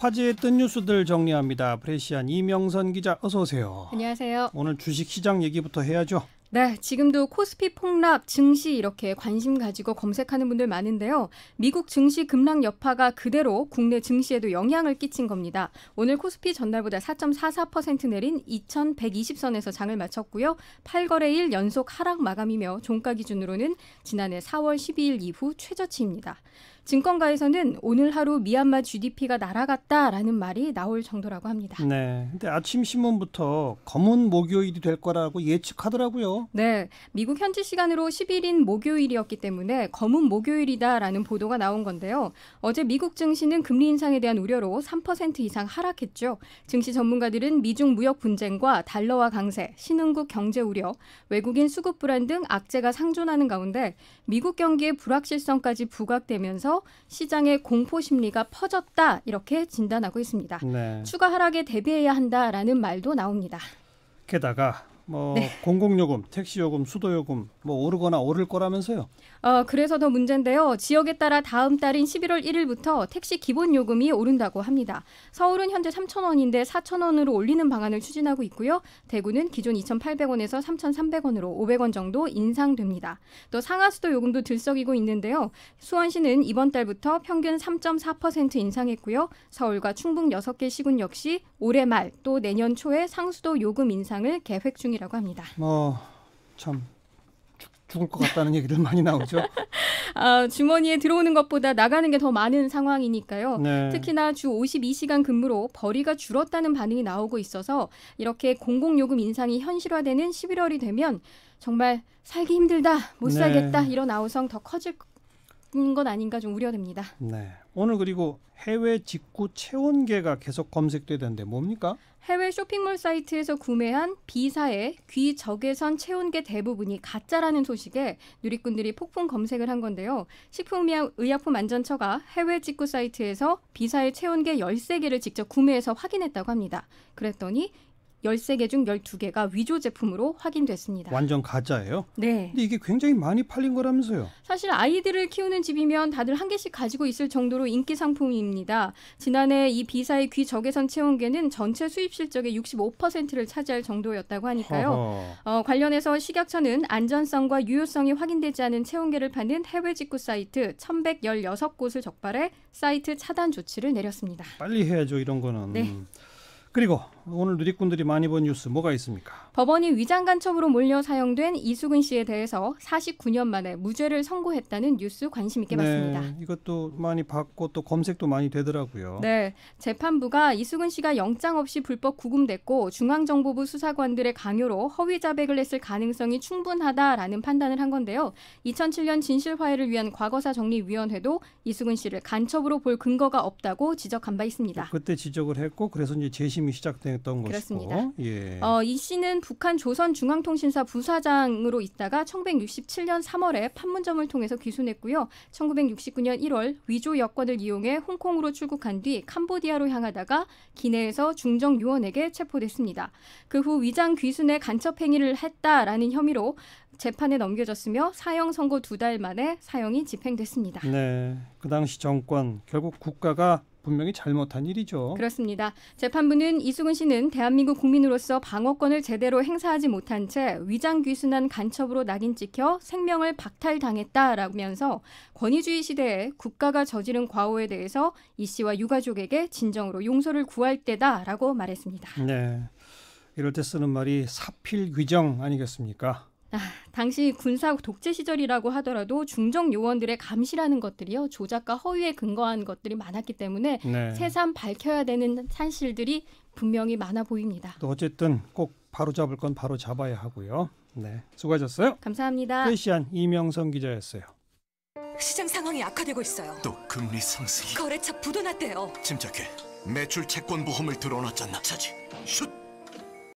화제했뜬 뉴스들 정리합니다. 프레시안 이명선 기자 어서 오세요. 안녕하세요. 오늘 주식 시장 얘기부터 해야죠. 네, 지금도 코스피 폭락, 증시 이렇게 관심 가지고 검색하는 분들 많은데요. 미국 증시 급락 여파가 그대로 국내 증시에도 영향을 끼친 겁니다. 오늘 코스피 전날보다 4.44% 내린 2120선에서 장을 마쳤고요. 8거래일 연속 하락 마감이며 종가 기준으로는 지난해 4월 12일 이후 최저치입니다. 증권가에서는 오늘 하루 미얀마 GDP가 날아갔다라는 말이 나올 정도라고 합니다. 네. 근데 아침 신문부터 검은 목요일이 될 거라고 예측하더라고요. 네. 미국 현지 시간으로 1 1일 목요일이었기 때문에 검은 목요일이다라는 보도가 나온 건데요. 어제 미국 증시는 금리 인상에 대한 우려로 3% 이상 하락했죠. 증시 전문가들은 미중 무역 분쟁과 달러와 강세, 신흥국 경제 우려, 외국인 수급 불안 등 악재가 상존하는 가운데 미국 경기의 불확실성까지 부각되면서 시장의 공포 심리가 퍼졌다 이렇게 진단하고 있습니다. 네. 추가 하락에 대비해야 한다라는 말도 나옵니다. 게다가 뭐 네. 공공요금, 택시요금, 수도요금 뭐 오르거나 오를 거라면서요. 어, 그래서 더 문제인데요. 지역에 따라 다음 달인 11월 1일부터 택시 기본 요금이 오른다고 합니다. 서울은 현재 3,000원인데 4,000원으로 올리는 방안을 추진하고 있고요. 대구는 기존 2,800원에서 3,300원으로 500원 정도 인상됩니다. 또 상하수도 요금도 들썩이고 있는데요. 수원시는 이번 달부터 평균 3.4% 인상했고요. 서울과 충북 6개 시군 역시 올해 말 또 내년 초에 상수도 요금 인상을 계획 중이라고 합니다. 뭐 참. 죽을 것 같다는 얘기들 많이 나오죠. 아, 주머니에 들어오는 것보다 나가는 게 더 많은 상황이니까요. 네. 특히나 주 52시간 근무로 벌이가 줄었다는 반응이 나오고 있어서 이렇게 공공요금 인상이 현실화되는 11월이 되면 정말 살기 힘들다, 못 네. 살겠다 네. 이런 아우성 더 커질 바뀐 건 아닌가 좀 우려됩니다. 네. 오늘 그리고 해외 직구 체온계가 계속 검색되던데 뭡니까? 해외 쇼핑몰 사이트에서 구매한 B사의 귀적외선 체온계 대부분이 가짜라는 소식에 누리꾼들이 폭풍 검색을 한 건데요. 식품의약품안전처가 해외 직구 사이트에서 B사의 체온계 13개를 직접 구매해서 확인했다고 합니다. 그랬더니 13개 중 12개가 위조 제품으로 확인됐습니다. 완전 가짜예요? 네. 근데 이게 굉장히 많이 팔린 거라면서요. 사실 아이들을 키우는 집이면 다들 한 개씩 가지고 있을 정도로 인기 상품입니다. 지난해 이 B사의 귀적외선 체온계는 전체 수입 실적의 65%를 차지할 정도였다고 하니까요. 어, 관련해서 식약처는 안전성과 유효성이 확인되지 않은 체온계를 파는 해외 직구 사이트 1116곳을 적발해 사이트 차단 조치를 내렸습니다. 빨리 해야죠, 이런 거는. 네. 그리고 오늘 누리꾼들이 많이 본 뉴스 뭐가 있습니까? 법원이 위장 간첩으로 몰려 사형된 이수근 씨에 대해서 49년 만에 무죄를 선고했다는 뉴스 관심 있게 네, 봤습니다. 이것도 많이 봤고 또 검색도 많이 되더라고요. 네, 재판부가 이수근 씨가 영장 없이 불법 구금됐고 중앙정보부 수사관들의 강요로 허위 자백을 했을 가능성이 충분하다라는 판단을 한 건데요. 2007년 진실 화해를 위한 과거사 정리 위원회도 이수근 씨를 간첩으로 볼 근거가 없다고 지적한 바 있습니다. 그때 지적을 했고 그래서 이제 재심이 시작된 했던 그렇습니다. 것이고. 예. 어, 이 씨는 북한 조선중앙통신사 부사장으로 있다가 1967년 3월에 판문점을 통해서 귀순했고요. 1969년 1월 위조 여권을 이용해 홍콩으로 출국한 뒤 캄보디아로 향하다가 기내에서 중정 요원에게 체포됐습니다. 그 후 위장 귀순에 간첩 행위를 했다라는 혐의로 재판에 넘겨졌으며 사형 선고 두 달 만에 사형이 집행됐습니다. 네. 그 당시 정권 결국 국가가 분명히 잘못한 일이죠. 그렇습니다. 재판부는 이수근 씨는 대한민국 국민으로서 방어권을 제대로 행사하지 못한 채 위장 귀순한 간첩으로 낙인 찍혀 생명을 박탈당했다라면서 권위주의 시대에 국가가 저지른 과오에 대해서 이 씨와 유가족에게 진정으로 용서를 구할 때다라고 말했습니다. 네. 이럴 때 쓰는 말이 사필귀정 아니겠습니까? 아, 당시 군사 독재 시절이라고 하더라도 중정 요원들의 감시라는 것들이요 조작과 허위에 근거한 것들이 많았기 때문에 네. 새삼 밝혀야 되는 사실들이 분명히 많아 보입니다. 또 어쨌든 꼭 바로 잡을 건 바로 잡아야 하고요. 네, 수고하셨어요. 감사합니다. 페시안 이명성 기자였어요. 시장 상황이 악화되고 있어요. 또 금리 상승 거래처 부도났대요. 침착해. 매출 채권 보험을 들어놨잖아. 차지. 슛.